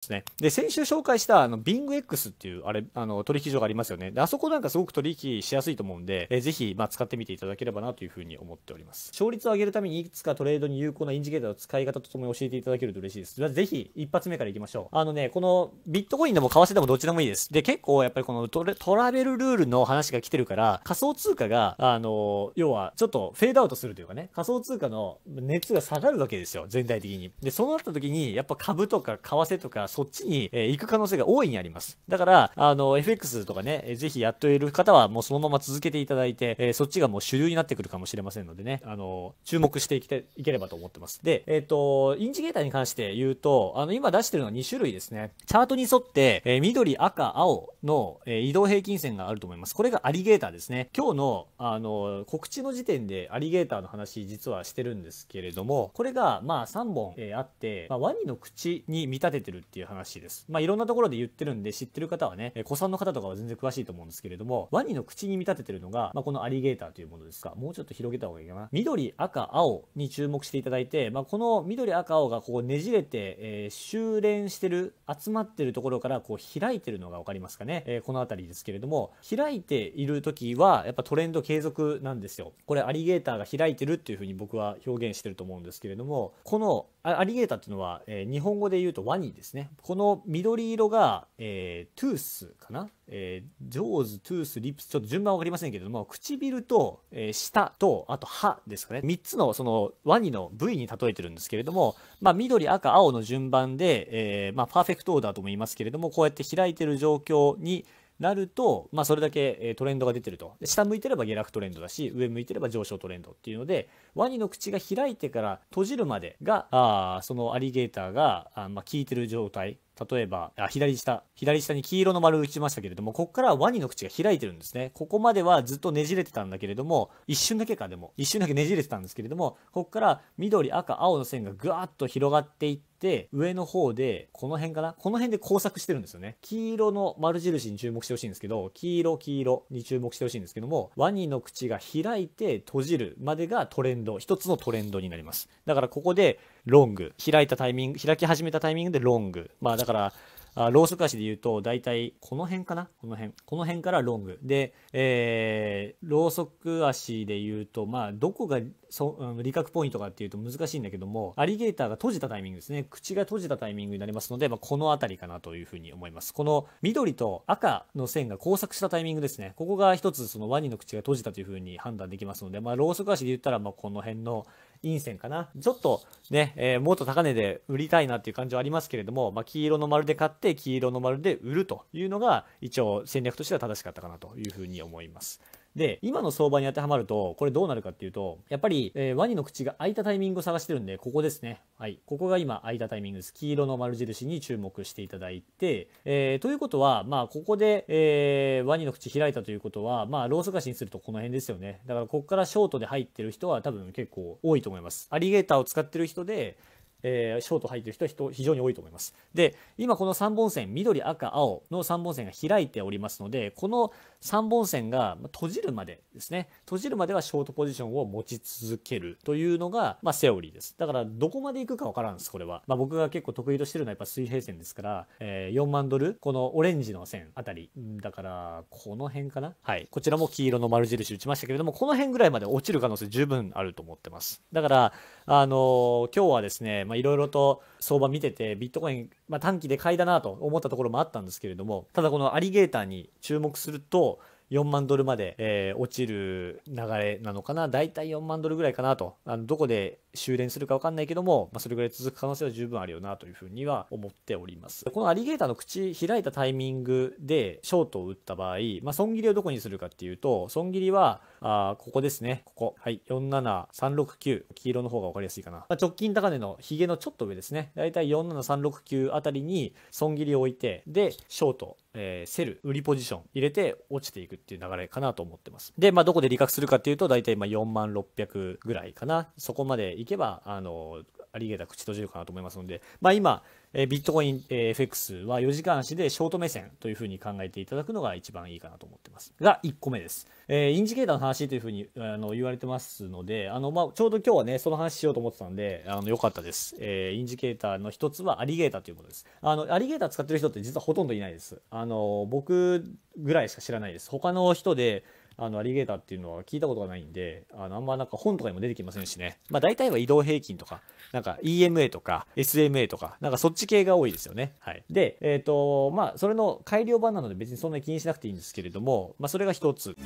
ですね。で、先週紹介したあの BingX っていうあれ、あの取引所がありますよね。で、あそこなんかすごく取引しやすいと思うんで、えぜひ、まあ、使ってみていただければなというふうに思っております。勝率を上げるためにいくつかトレードに有効なインジケーターの使い方とともに教えていただけると嬉しいです。ぜひ、一発目からいきましょう。あのね、このビットコインでも為替でもどちらもいいです。で、結構やっぱりこのトラベルルールの話が来てるから、仮想通貨が、あの、要はちょっとフェードアウトするというかね、仮想通貨の熱が下がるわけですよ、全体的に。で、そうなった時に、やっぱ株とか為替とか、そっちに、え行く可能性が大いにあります。だから、あの、FX とかね、えー、ぜひやっている方はもうそのまま続けていただいて、えそっちがもう主流になってくるかもしれませんのでね、あの、注目していいければと思ってます。で、えっ、と、インジゲーターに関して言うと、あの、今出してるのは2種類ですね。チャートに沿って、え緑、赤、青の、え移動平均線があると思います。これがアリゲーターですね。今日の、あの、告知の時点でアリゲーターの話実はしてるんですけれども、これが、まあ3本、えあって、まあ、ワニの口に見立ててるっていうっていう話です。まあ、いろんなところで言ってるんで、知ってる方はね、えー、子さんの方とかは全然詳しいと思うんですけれども、ワニの口に見立ててるのが、まあ、このアリゲーターというものですか。もうちょっと広げた方がいいかな。緑、赤、青に注目していただいて、まあ、この緑、赤、青がこうねじれて、えー、修練してる、集まってるところからこう開いてるのが分かりますかね。えー、この辺りですけれども、開いている時は、やっぱトレンド継続なんですよ。これアリゲーターが開いてるっていうふうに僕は表現してると思うんですけれども、このアリゲーターっていうのは、えー、日本語で言うとワニですね。この緑色が、えー、トゥースかな、えー、ジョーズ、トゥース、リップス、ちょっと順番わかりませんけれども、唇と、えー、舌と、あと歯ですかね。3つのそのワニの部位に例えてるんですけれども、まあ、緑、赤、青の順番で、えー、まあ、パーフェクトオーダーとも言いますけれども、こうやって開いてる状況に、なると、まあ、それだけトレンドが出てると下向いてれば下落トレンドだし上向いてれば上昇トレンドっていうのでワニの口が開いてから閉じるまでがあそのアリゲーターがあ、まあ、効いてる状態例えば、あ左下、左下に黄色の丸打ちましたけれども、ここからはワニの口が開いてるんですね。ここまではずっとねじれてたんだけれども、一瞬だけかでも、一瞬だけねじれてたんですけれども、ここから緑、赤、青の線がぐわっと広がっていって、上の方で、この辺かなこの辺で工作してるんですよね。黄色の丸印に注目してほしいんですけど、黄色、黄色に注目してほしいんですけども、ワニの口が開いて閉じるまでがトレンド、一つのトレンドになります。だからここで、ロング開いたタイミング開き始めたタイミングでロングまあだからあローソク足で言うと大体この辺かなこの辺この辺からロングで、えー、ローソク足で言うとまあどこがそ、うん、理覚ポイントかっていうと難しいんだけども、アリゲーターが閉じたタイミングですね。口が閉じたタイミングになりますので、まあ、この辺りかなというふうに思います。この緑と赤の線が交錯したタイミングですね。ここが一つそのワニの口が閉じたというふうに判断できますので、まあ、ローソク足で言ったら、まあ、この辺の陰線かな。ちょっとね、えー、もっと高値で売りたいなっていう感じはありますけれども、まあ、黄色の丸で買って、黄色の丸で売るというのが、一応戦略としては正しかったかなというふうに思います。で、今の相場に当てはまると、これどうなるかっていうと、やっぱり、えー、ワニの口が開いたタイミングを探してるんで、ここですね。はい。ここが今開いたタイミングです。黄色の丸印に注目していただいて、えー、ということは、まあ、ここで、えー、ワニの口開いたということは、まあ、ローソガシにするとこの辺ですよね。だから、ここからショートで入ってる人は多分結構多いと思います。アリゲーターを使ってる人で、えー、ショート入ってる人は人非常に多いと思います。で、今この3本線、緑、赤、青の3本線が開いておりますので、この3本線が閉じるまでですね、閉じるまではショートポジションを持ち続けるというのが、まあ、セオリーです。だから、どこまで行くかわからんです、これは。まあ、僕が結構得意としてるのはやっぱ水平線ですから、えー、4万ドル、このオレンジの線あたり、だから、この辺かなはい。こちらも黄色の丸印打ちましたけれども、この辺ぐらいまで落ちる可能性十分あると思ってます。だから、あのー、今日はですね、いろいろと相場見てて、ビットコインまあ、短期で買いだなと思ったところもあったんですけれどもただこのアリゲーターに注目すると4万ドルまで、えー、落ちる流れなのかな、大体4万ドルぐらいかなと、あのどこで終電するか分かんないけども、まあ、それぐらい続く可能性は十分あるよなというふうには思っております。このアリゲーターの口開いたタイミングでショートを打った場合、まあ、損切りをどこにするかっていうと、損切りは、あここですね、ここ、はい、47369、黄色の方が分かりやすいかな。まあ、直近高値のヒゲのちょっと上ですね、だいたい47369あたりに損切りを置いて、で、ショートえー、セル、売りポジション入れて落ちていくっていう流れかなと思ってます。で、まあ、どこで利確するかっていうと、大体今あ4万600ぐらいかな。そこまでいけば、あの、ありげた口閉じるかなと思いますので、まあ、今、えビットコイン、え FX は4時間足でショート目線というふうに考えていただくのが一番いいかなと思ってます。が、1個目です。えインジケーターの話というふうにあの言われてますので、あの、まあ、ちょうど今日はね、その話しようと思ってたんで、あの、良かったです。えインジケーターの一つはアリゲーターということです。あの、アリゲーター使ってる人って実はほとんどいないです。あの、僕ぐらいしか知らないです。他の人で、あのアリゲーターっていうのは聞いたことがないんで、あのあんまなんか本とかにも出てきませんしね。まあ大体は移動平均とか、なんか EMA とか SMA とか、なんかそっち系が多いですよね。はい。で、えっ、ー、と、まあそれの改良版なので別にそんなに気にしなくていいんですけれども、まあそれが一つ。